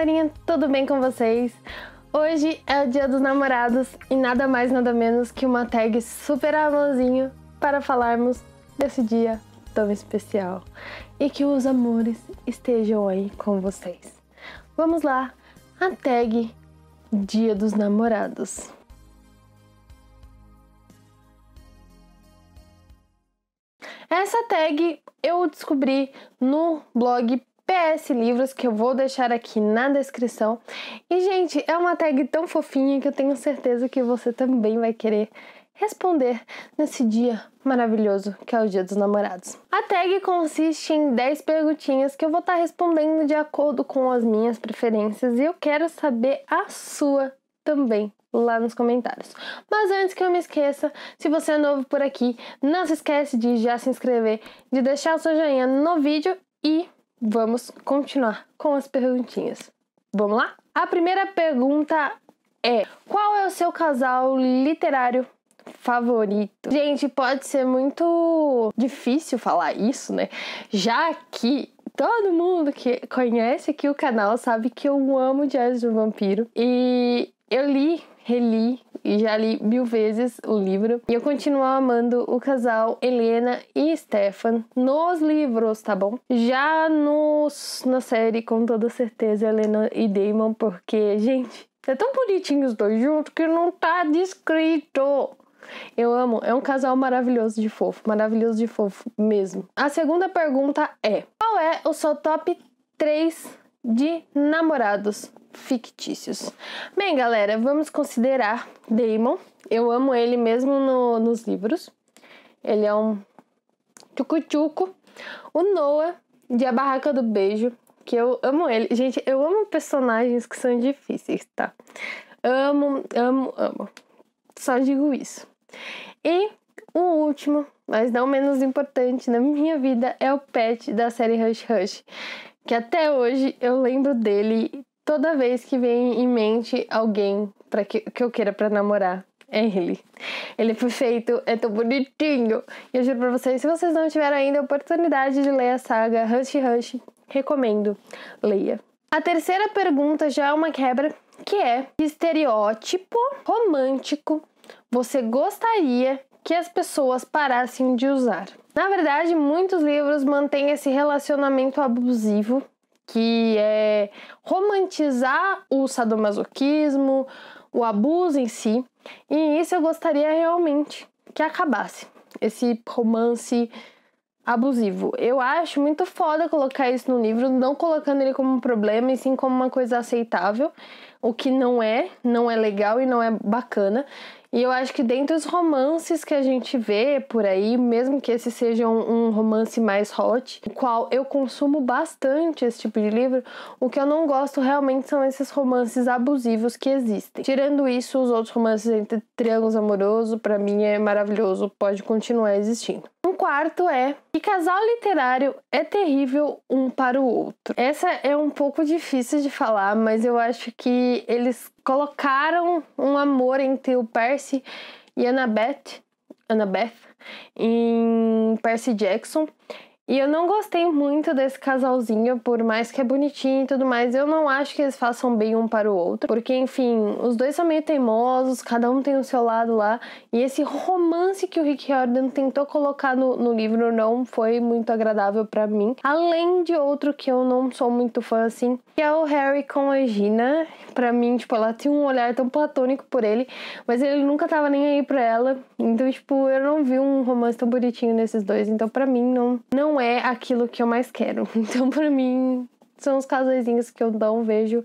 galerinha, tudo bem com vocês? Hoje é o dia dos namorados e nada mais nada menos que uma tag super amorzinho para falarmos desse dia tão especial e que os amores estejam aí com vocês. Vamos lá, a tag Dia dos Namorados. Essa tag eu descobri no blog PS Livros, que eu vou deixar aqui na descrição. E, gente, é uma tag tão fofinha que eu tenho certeza que você também vai querer responder nesse dia maravilhoso que é o Dia dos Namorados. A tag consiste em 10 perguntinhas que eu vou estar tá respondendo de acordo com as minhas preferências e eu quero saber a sua também lá nos comentários. Mas antes que eu me esqueça, se você é novo por aqui, não se esquece de já se inscrever, de deixar o seu joinha no vídeo e vamos continuar com as perguntinhas. Vamos lá? A primeira pergunta é: qual é o seu casal literário favorito? Gente, pode ser muito difícil falar isso, né? Já que todo mundo que conhece aqui o canal sabe que eu amo Diários de um Vampiro e eu li reli e já li mil vezes o livro. E eu continuo amando o casal Helena e Stefan nos livros, tá bom? Já nos, na série, com toda certeza, Helena e Damon, porque, gente, é tão bonitinho os dois juntos que não tá descrito. Eu amo, é um casal maravilhoso de fofo, maravilhoso de fofo mesmo. A segunda pergunta é: qual é o seu top 3 de namorados fictícios. Bem, galera, vamos considerar Damon. Eu amo ele mesmo no, nos livros. Ele é um tchucu-tchucu. O Noah, de A Barraca do Beijo, que eu amo ele. Gente, eu amo personagens que são difíceis, tá? Amo, amo, amo. Só digo isso. E o último, mas não menos importante na minha vida, é o Pet da série Hush Hush que até hoje eu lembro dele toda vez que vem em mente alguém para que, que eu queira para namorar. É ele. Ele foi feito, é tão bonitinho. E eu juro pra vocês, se vocês não tiveram ainda a oportunidade de ler a saga Hush Hush, recomendo, leia. A terceira pergunta já é uma quebra, que é que estereótipo romântico você gostaria que as pessoas parassem de usar. Na verdade, muitos livros mantêm esse relacionamento abusivo, que é romantizar o sadomasoquismo, o abuso em si, e isso eu gostaria realmente que acabasse. Esse romance abusivo. Eu acho muito foda colocar isso no livro, não colocando ele como um problema, e sim como uma coisa aceitável, o que não é, não é legal e não é bacana. E eu acho que dentre os romances que a gente vê por aí, mesmo que esse seja um, um romance mais hot, o qual eu consumo bastante esse tipo de livro, o que eu não gosto realmente são esses romances abusivos que existem. Tirando isso, os outros romances entre triângulos amoroso, para mim é maravilhoso, pode continuar existindo quarto é que casal literário é terrível um para o outro. Essa é um pouco difícil de falar, mas eu acho que eles colocaram um amor entre o Percy e Annabeth, Annabeth em Percy Jackson e eu não gostei muito desse casalzinho, por mais que é bonitinho e tudo mais, eu não acho que eles façam bem um para o outro, porque enfim, os dois são meio teimosos, cada um tem o seu lado lá, e esse romance que o Rick Jordan tentou colocar no, no livro não foi muito agradável para mim. Além de outro que eu não sou muito fã assim, que é o Harry com a Gina. Para mim, tipo, ela tinha um olhar tão platônico por ele, mas ele nunca tava nem aí para ela. Então, tipo, eu não vi um romance tão bonitinho nesses dois, então para mim não não é aquilo que eu mais quero. Então, para mim, são os casalzinhos que eu não vejo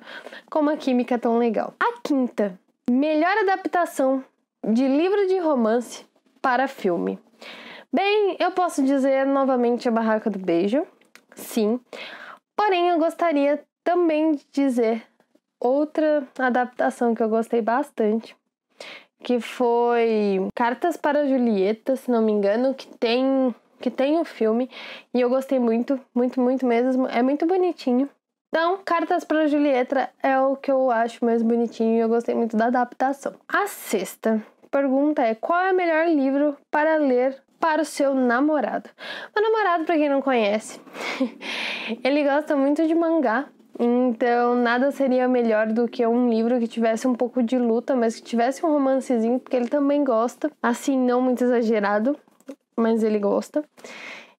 com uma química tão legal. A quinta, melhor adaptação de livro de romance para filme. Bem, eu posso dizer novamente a Barraca do Beijo, sim. Porém, eu gostaria também de dizer outra adaptação que eu gostei bastante, que foi Cartas para Julieta, se não me engano, que tem que tem o filme e eu gostei muito, muito, muito mesmo. É muito bonitinho. Então, Cartas para Julieta é o que eu acho mais bonitinho e eu gostei muito da adaptação. A sexta pergunta é: qual é o melhor livro para ler para o seu namorado? Meu namorado, para quem não conhece, ele gosta muito de mangá. Então, nada seria melhor do que um livro que tivesse um pouco de luta, mas que tivesse um romancezinho, porque ele também gosta, assim, não muito exagerado, mas ele gosta.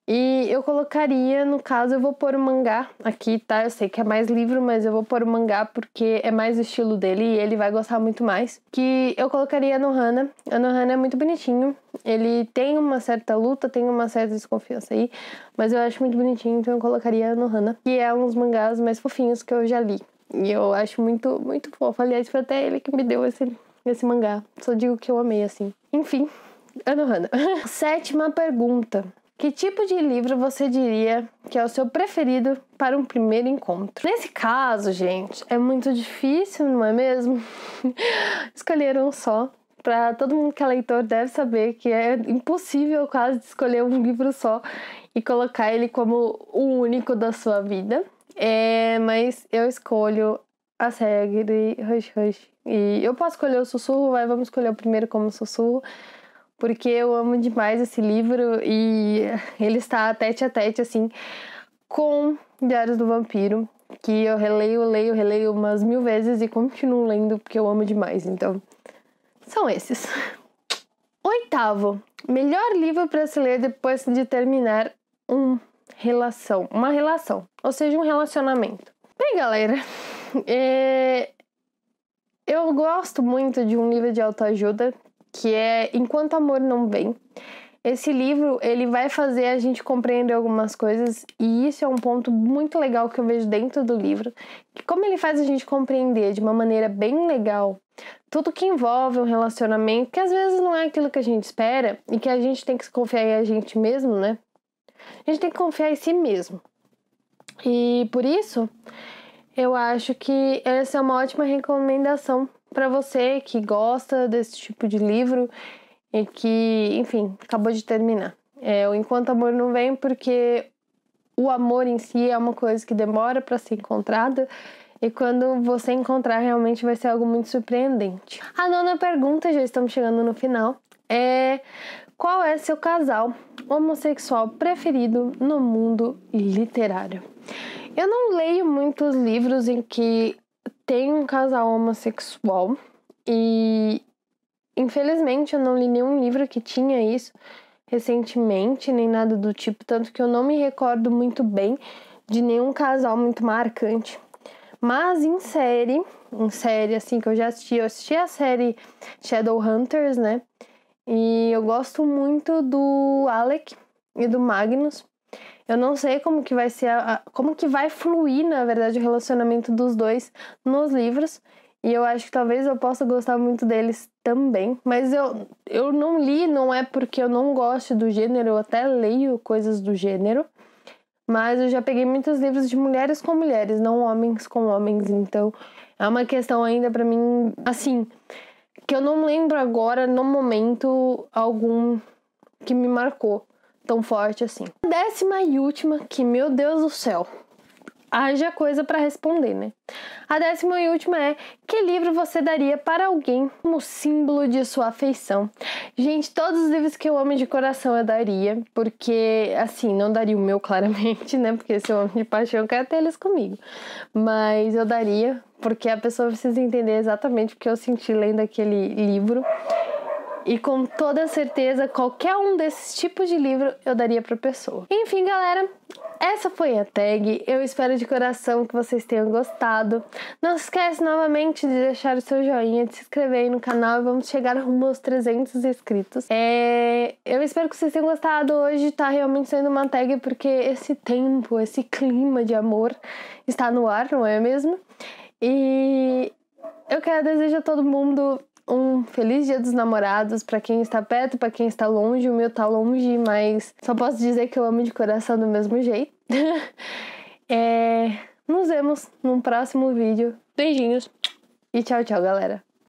E eu colocaria, no caso, eu vou pôr o mangá aqui, tá? Eu sei que é mais livro, mas eu vou pôr o mangá porque é mais o estilo dele e ele vai gostar muito mais. Que eu colocaria no Hana. A Hana é muito bonitinho. Ele tem uma certa luta, tem uma certa desconfiança aí, mas eu acho muito bonitinho, então eu colocaria no Hana. Que é um dos mangás mais fofinhos que eu já li. E eu acho muito, muito fofo. Aliás, foi até ele que me deu esse, esse mangá. Só digo que eu amei, assim. Enfim, Anohana. Sétima pergunta. Que tipo de livro você diria que é o seu preferido para um primeiro encontro? Nesse caso, gente, é muito difícil, não é mesmo? Escolher um só. Para todo mundo que é leitor deve saber que é impossível quase escolher um livro só e colocar ele como o único da sua vida. É, mas eu escolho a série Hush Hush. E eu posso escolher o sussurro, mas vamos escolher o primeiro como sussurro porque eu amo demais esse livro e ele está tete a tete, assim, com Diários do Vampiro, que eu releio, leio, releio umas mil vezes e continuo lendo porque eu amo demais. Então, são esses. Oitavo, melhor livro para se ler depois de terminar um relação, uma relação, ou seja, um relacionamento. Bem, galera, é... eu gosto muito de um livro de autoajuda que é Enquanto Amor Não Vem. Esse livro, ele vai fazer a gente compreender algumas coisas e isso é um ponto muito legal que eu vejo dentro do livro, que como ele faz a gente compreender de uma maneira bem legal tudo que envolve um relacionamento, que às vezes não é aquilo que a gente espera e que a gente tem que se confiar em a gente mesmo, né? A gente tem que confiar em si mesmo. E por isso, eu acho que essa é uma ótima recomendação para você que gosta desse tipo de livro e que, enfim, acabou de terminar. É, o Enquanto Amor Não Vem, porque o amor em si é uma coisa que demora para ser encontrada. E quando você encontrar, realmente vai ser algo muito surpreendente. A nona pergunta, já estamos chegando no final, é: qual é seu casal homossexual preferido no mundo literário? Eu não leio muitos livros em que tem um casal homossexual e infelizmente eu não li nenhum livro que tinha isso recentemente, nem nada do tipo, tanto que eu não me recordo muito bem de nenhum casal muito marcante. Mas em série, em série assim que eu já assisti, eu assisti a série Shadowhunters, né? E eu gosto muito do Alec e do Magnus. Eu não sei como que vai ser, a, como que vai fluir, na verdade, o relacionamento dos dois nos livros. E eu acho que talvez eu possa gostar muito deles também. Mas eu, eu não li, não é porque eu não gosto do gênero, eu até leio coisas do gênero. Mas eu já peguei muitos livros de mulheres com mulheres, não homens com homens. Então é uma questão ainda para mim, assim, que eu não lembro agora, no momento, algum que me marcou tão forte assim. A décima e última, que meu Deus do céu, haja coisa para responder, né? A décima e última é: que livro você daria para alguém como símbolo de sua afeição? Gente, todos os livros que eu amo de coração eu daria, porque assim, não daria o meu claramente, né? Porque se eu amo de paixão, eu quero ter eles comigo. Mas eu daria, porque a pessoa precisa entender exatamente o que eu senti lendo aquele livro. E com toda certeza, qualquer um desses tipos de livro eu daria para pessoa. Enfim, galera, essa foi a tag. Eu espero de coração que vocês tenham gostado. Não se esquece novamente de deixar o seu joinha, de se inscrever aí no canal e vamos chegar rumo aos 300 inscritos. É... Eu espero que vocês tenham gostado. Hoje tá realmente sendo uma tag porque esse tempo, esse clima de amor está no ar, não é mesmo? E eu quero desejar a todo mundo um feliz dia dos namorados para quem está perto, para quem está longe. O meu tá longe, mas só posso dizer que eu amo de coração do mesmo jeito. é... Nos vemos num próximo vídeo. Beijinhos e tchau, tchau, galera.